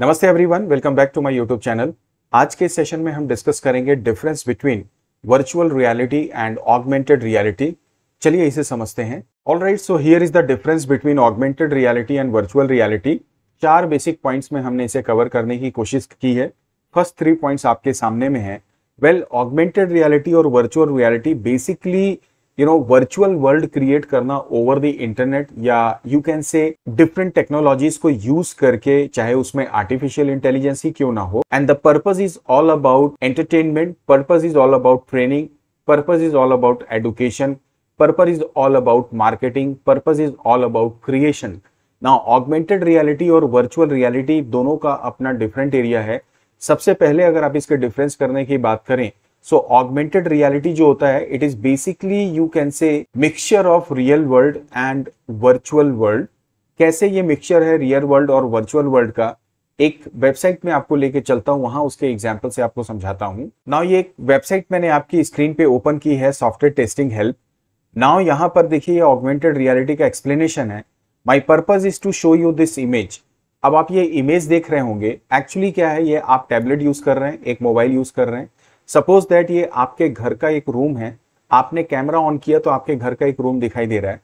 नमस्ते everyone welcome back to my YouTube channel आज के सेशन में हम डिस्कस करेंगे difference between virtual reality and augmented reality चलिए इसे समझते हैं all right so here is the difference between augmented reality and virtual reality चार बेसिक पॉइंट्स में हमने इसे कवर करने की कोशिश की है फर्स्ट थ्री पॉइंट्स आपके सामने में है वेल ऑगमेंटेड रियालिटी और virtual reality basically you know virtual world create करना ओवर द इंटरनेट या you can say different technologies को यूज करके चाहे उसमें आर्टिफिशियल इंटेलिजेंस ही क्यों ना हो and the purpose is all about entertainment purpose is all about training purpose is all about education purpose is all about marketing purpose is all about creation ना augmented reality और virtual reality दोनों का अपना different area है सबसे पहले अगर आप इसके डिफरेंस करने की बात करें सो ऑगमेंटेड रियलिटी जो होता है it is basically you can say mixture of real world and virtual world कैसे ये मिक्सचर है रियल वर्ल्ड और वर्चुअल वर्ल्ड का एक वेबसाइट में आपको लेके चलता हूं वहां उसके एग्जाम्पल से आपको समझाता हूँ नाउ ये एक वेबसाइट मैंने आपकी स्क्रीन पे ओपन की है सॉफ्टवेयर टेस्टिंग हेल्प नाउ यहाँ पर देखिए ये ऑगमेंटेड रियलिटी का एक्सप्लेनेशन है my purpose is to show you this image अब आप ये इमेज देख रहे होंगे एक्चुअली क्या है ये आप टैबलेट यूज कर रहे हैं एक मोबाइल यूज कर रहे हैं सपोज दैट ये आपके घर का एक रूम है आपने कैमरा ऑन किया तो आपके घर का एक रूम दिखाई दे रहा है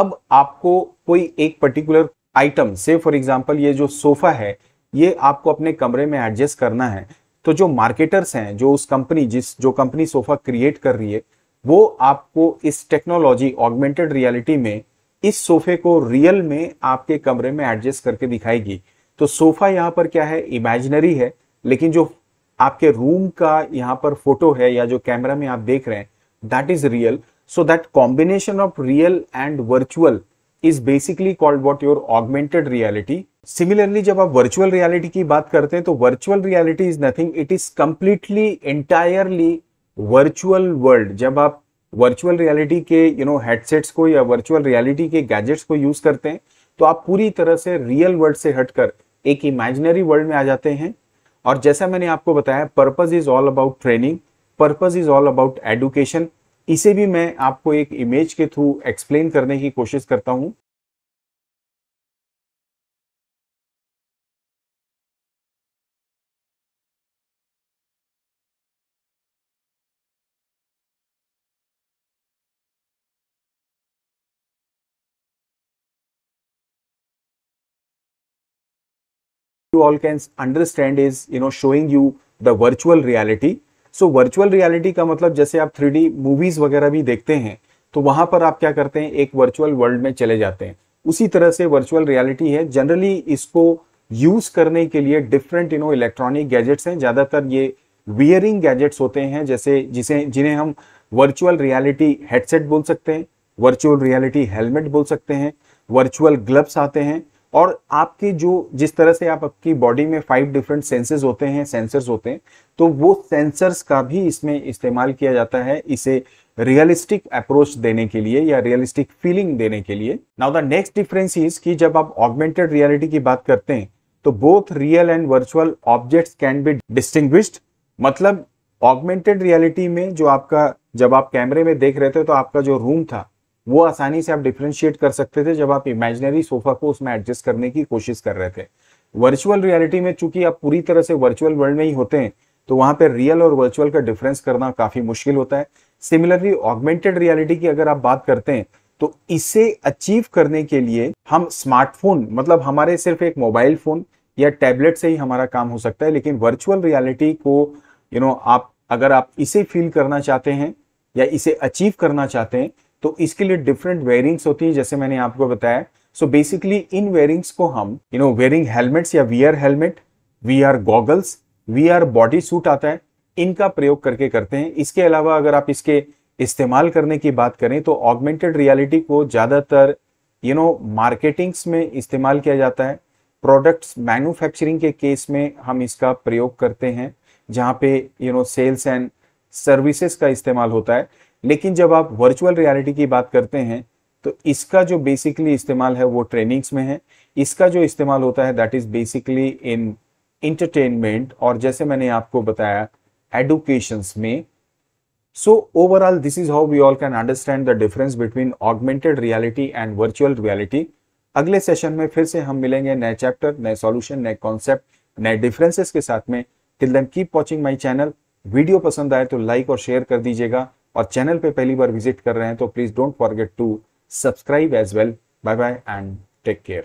अब आपको कोई एक पर्टिकुलर आइटम से फॉर एग्जाम्पल ये जो सोफा है ये आपको अपने कमरे में एडजस्ट करना है तो जो मार्केटर्स हैं जो उस कंपनी जिस जो कंपनी सोफा क्रिएट कर रही है वो आपको इस टेक्नोलॉजी ऑगमेंटेड रियलिटी में इस सोफे को रियल में आपके कमरे में एडजस्ट करके दिखाएगी तो सोफा यहाँ पर क्या है इमेजिनरी है लेकिन जो आपके रूम का यहाँ पर फोटो है या जो कैमरा में आप देख रहे हैं that is real so that combination of real and virtual is basically called what your augmented reality similarly जब आप वर्चुअल रियालिटी की बात करते हैं तो virtual reality is nothing it is completely entirely virtual world जब आप वर्चुअल रियालिटी के यू नो हेडसेट्स को या वर्चुअल रियालिटी के गैजेट्स को यूज करते हैं तो आप पूरी तरह से रियल वर्ल्ड से हटकर एक इमेजिनरी वर्ल्ड में आ जाते हैं और जैसा मैंने आपको बताया purpose is all about training purpose is all about education इसे भी मैं आपको एक इमेज के थ्रू एक्सप्लेन करने की कोशिश करता हूँ you all can understand is you know showing you the virtual reality. So virtual reality का मतलब जैसे आप 3D movies वगैरह भी देखते हैं तो वहां पर आप क्या करते हैं एक वर्चुअल वर्ल्ड में चले जाते हैं उसी तरह से वर्चुअल रियलिटी है जनरली इसको यूज करने के लिए different you know electronic gadgets हैं ज़्यादातर ये वियरिंग गैजेट्स होते हैं जैसे जिसे जिन्हें हम वर्चुअल रियलिटी हेडसेट बोल सकते हैं वर्चुअल रियलिटी हेलमेट बोल सकते हैं वर्चुअल ग्लब्स आते हैं और आपके जो जिस तरह से आप आपकी बॉडी में फाइव डिफरेंट सेंसेस होते हैं सेंसर्स होते हैं तो वो सेंसर्स का भी इसमें इस्तेमाल किया जाता है इसे रियलिस्टिक अप्रोच देने के लिए या रियलिस्टिक फीलिंग देने के लिए now the next difference is कि जब आप ऑगमेंटेड रियलिटी की बात करते हैं तो both real and virtual objects can be distinct मतलब ऑगमेंटेड रियलिटी में जो आपका जब आप कैमरे में देख रहे थे तो आपका जो रूम था वो आसानी से आप डिफ्रेंशिएट कर सकते थे जब आप इमेजिनरी सोफा को उसमें एडजस्ट करने की कोशिश कर रहे थे वर्चुअल रियलिटी में चूंकि आप पूरी तरह से वर्चुअल वर्ल्ड में ही होते हैं तो वहां पर रियल और वर्चुअल का डिफरेंस करना काफी मुश्किल होता है सिमिलरली ऑगमेंटेड रियलिटी की अगर आप बात करते हैं तो इसे अचीव करने के लिए हम स्मार्टफोन मतलब हमारे सिर्फ एक मोबाइल फोन या टैबलेट से ही हमारा काम हो सकता है लेकिन वर्चुअल रियलिटी को यू you नो know, आप अगर आप इसे फील करना चाहते हैं या इसे अचीव करना चाहते हैं तो इसके लिए डिफरेंट वेयरिंग्स होती है जैसे मैंने आपको बताया सो बेसिकली इन वेयरिंग्स को हम यू नो वेयरिंग हेलमेट्स या V R helmet V R goggles V R body suit आता है इनका प्रयोग करके करते हैं इसके अलावा अगर आप इसके इस्तेमाल करने की बात करें तो ऑगमेंटेड रियलिटी को ज़्यादातर यू नो मार्केटिंग्स में इस्तेमाल किया जाता है प्रोडक्ट्स मैन्युफैक्चरिंग के केस में हम इसका प्रयोग करते हैं जहाँ पे you know sales and services का इस्तेमाल होता है लेकिन जब आप वर्चुअल रियलिटी की बात करते हैं तो इसका जो बेसिकली इस्तेमाल है वो ट्रेनिंग्स में है इसका जो इस्तेमाल होता है that is basically in entertainment और जैसे मैंने आपको बताया एडुकेशन में so overall this is how we all can understand the difference between augmented reality and virtual reality अगले सेशन में फिर से हम मिलेंगे नए चैप्टर नए सॉल्यूशन नए कॉन्सेप्ट नए डिफरेंसेस के साथ में till then keep watching my channel video पसंद आए तो लाइक और शेयर कर दीजिएगा और चैनल पे पहली बार विजिट कर रहे हैं तो please don't forget to subscribe as well bye bye and take care